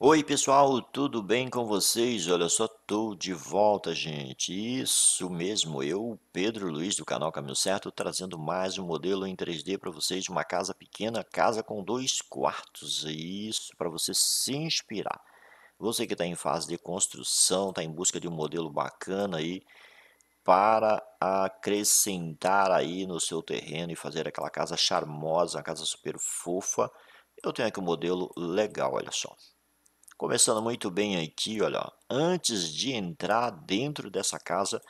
Oi, pessoal, tudo bem com vocês? Olha só, tô de volta, gente. Isso mesmo, eu, Pedro Luiz, do canal Caminho Certo, trazendo mais um modelo em 3D para vocês, uma casa pequena, casa com dois quartos, isso, para você se inspirar. Você que está em fase de construção, está em busca de um modelo bacana aí, para acrescentar aí no seu terreno e fazer aquela casa charmosa, uma casa super fofa, eu tenho aqui um modelo legal, olha só. Começando muito bem aqui, olha, antes de entrar dentro dessa casa,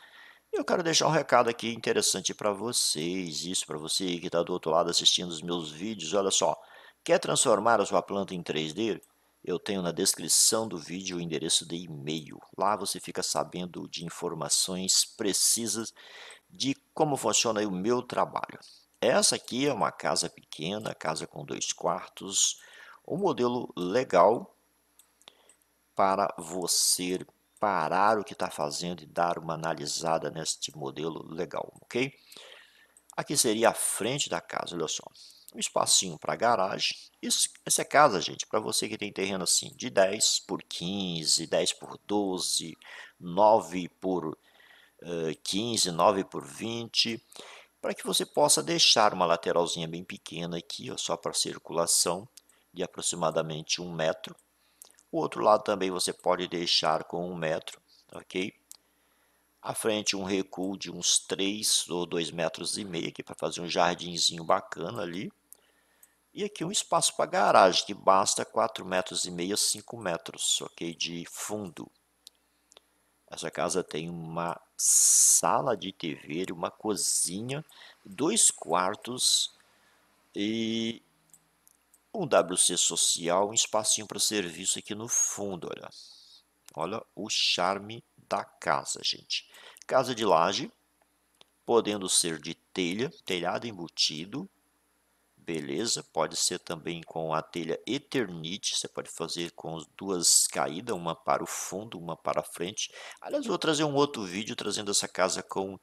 eu quero deixar um recado aqui interessante para vocês, isso para você que está do outro lado assistindo os meus vídeos, olha só, quer transformar a sua planta em 3D? Eu tenho na descrição do vídeo o endereço de e-mail. Lá você fica sabendo de informações precisas de como funciona o meu trabalho. Essa aqui é uma casa pequena, casa com dois quartos, um modelo legal para você parar o que está fazendo e dar uma analisada neste modelo legal, ok? Aqui seria a frente da casa, olha só. Um espacinho para garagem. Isso, essa é casa, gente, para você que tem terreno assim, de 10 por 15, 10 por 12, 9 por uh, 15, 9 por 20, para que você possa deixar uma lateralzinha bem pequena aqui, ó, só para circulação, de aproximadamente um metro, o outro lado também você pode deixar com um metro, ok? À frente um recuo de uns 3 ou 2 metros e meio aqui para fazer um jardinzinho bacana ali. E aqui um espaço para garagem que basta 4 metros e meio a 5 metros, ok? De fundo. Essa casa tem uma sala de TV, uma cozinha, dois quartos e com WC Social, um espacinho para serviço aqui no fundo, olha. Olha o charme da casa, gente. Casa de laje, podendo ser de telha, telhado embutido, beleza. Pode ser também com a telha Eternite, você pode fazer com duas caídas, uma para o fundo, uma para a frente. Aliás, vou trazer um outro vídeo trazendo essa casa com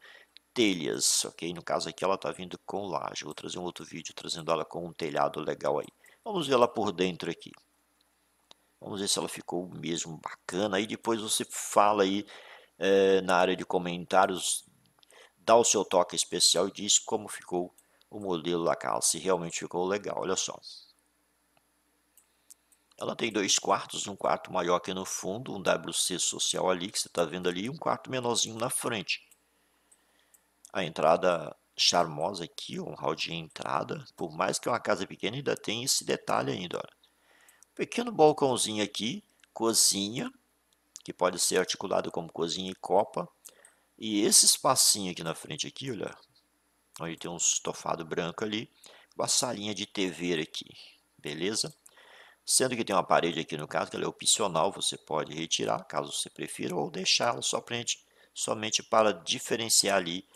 telhas, ok? No caso aqui ela está vindo com laje, vou trazer um outro vídeo trazendo ela com um telhado legal aí. Vamos vê-la por dentro aqui. Vamos ver se ela ficou mesmo bacana. Aí depois você fala aí é, na área de comentários, dá o seu toque especial e diz como ficou o modelo da casa, se realmente ficou legal. Olha só. Ela tem dois quartos, um quarto maior aqui no fundo, um WC social ali que você está vendo ali, e um quarto menorzinho na frente. A entrada charmosa aqui, um hall de entrada. Por mais que é uma casa pequena, ainda tem esse detalhe ainda. Olha. Pequeno balcãozinho aqui, cozinha, que pode ser articulado como cozinha e copa. E esse espacinho aqui na frente aqui, olha, onde tem um estofado branco ali, uma salinha de TV aqui, beleza? Sendo que tem uma parede aqui no caso, que ela é opcional, você pode retirar caso você prefira ou deixá-la somente, somente para diferenciar ali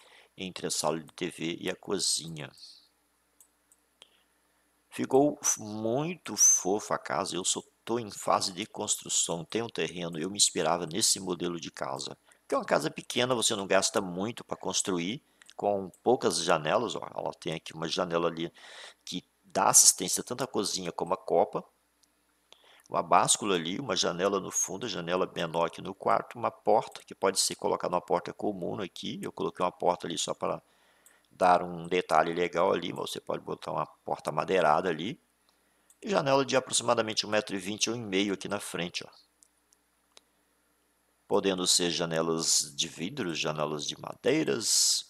entre a sala de TV e a cozinha. Ficou muito fofa a casa, eu estou em fase de construção, tenho um terreno, eu me inspirava nesse modelo de casa. Que é uma casa pequena, você não gasta muito para construir, com poucas janelas, ó, ela tem aqui uma janela ali que dá assistência tanto à cozinha como à copa, uma báscula ali, uma janela no fundo, a janela menor aqui no quarto, uma porta, que pode ser colocada uma porta comum aqui, eu coloquei uma porta ali só para dar um detalhe legal ali, mas você pode botar uma porta madeirada ali, e janela de aproximadamente 1,20m ou 1,5m aqui na frente, ó. podendo ser janelas de vidro, janelas de madeiras,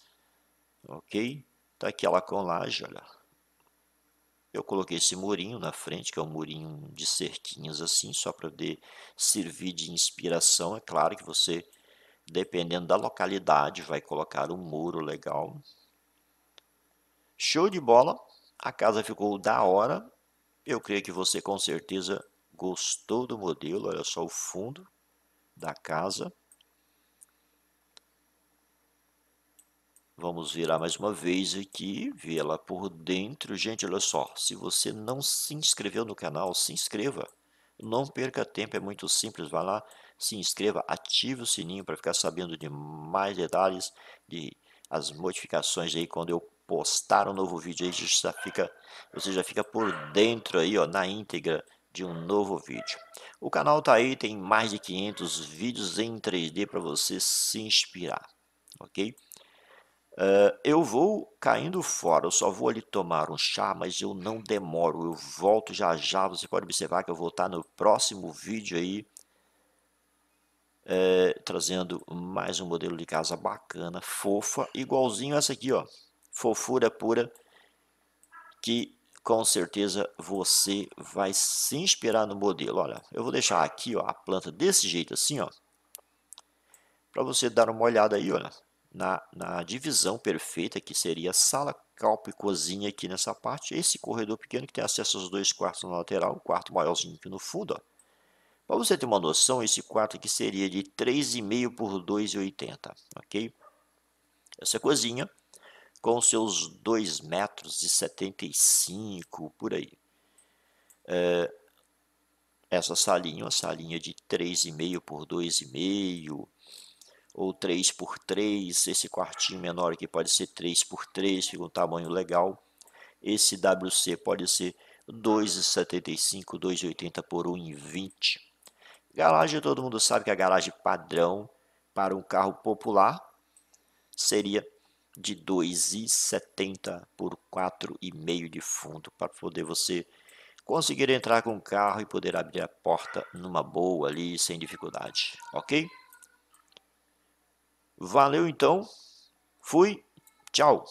ok? Está aqui colagem laconlagem, olha, eu coloquei esse murinho na frente, que é um murinho de cerquinhas assim, só para poder servir de inspiração. É claro que você, dependendo da localidade, vai colocar um muro legal. Show de bola! A casa ficou da hora. Eu creio que você com certeza gostou do modelo. Olha só o fundo da casa. Vamos virar mais uma vez aqui, vê la por dentro. Gente, olha só, se você não se inscreveu no canal, se inscreva. Não perca tempo, é muito simples, vá lá, se inscreva, ative o sininho para ficar sabendo de mais detalhes, de as modificações aí quando eu postar um novo vídeo aí, já fica, você já fica por dentro aí, ó, na íntegra de um novo vídeo. O canal tá aí, tem mais de 500 vídeos em 3D para você se inspirar, OK? Ah, eu vou caindo fora, eu só vou ali tomar um chá, mas eu não demoro, eu volto já já. Você pode observar que eu vou estar no próximo vídeo aí, é, trazendo mais um modelo de casa bacana, fofa, igualzinho essa aqui, ó, fofura pura, que com certeza você vai se inspirar no modelo. Olha, eu vou deixar aqui ó, a planta desse jeito assim, ó, para você dar uma olhada aí, olha na, na divisão perfeita, que seria sala, calpa e cozinha aqui nessa parte. Esse corredor pequeno que tem acesso aos dois quartos na lateral, o quarto maiorzinho aqui no fundo. Para você ter uma noção, esse quarto aqui seria de 3,5 por 2,80, ok? Essa cozinha com seus 2,75 metros e por aí. É, essa salinha, uma salinha de 3,5 por 2,5 ou 3 por 3 esse quartinho menor aqui pode ser 3 por 3 fica um tamanho legal. Esse WC pode ser 2,75, 2,80 por 1,20. Garagem, todo mundo sabe que a garagem padrão para um carro popular seria de 2,70 por 4,5 de fundo, para poder você conseguir entrar com o carro e poder abrir a porta numa boa ali, sem dificuldade, ok? Valeu então. Fui. Tchau.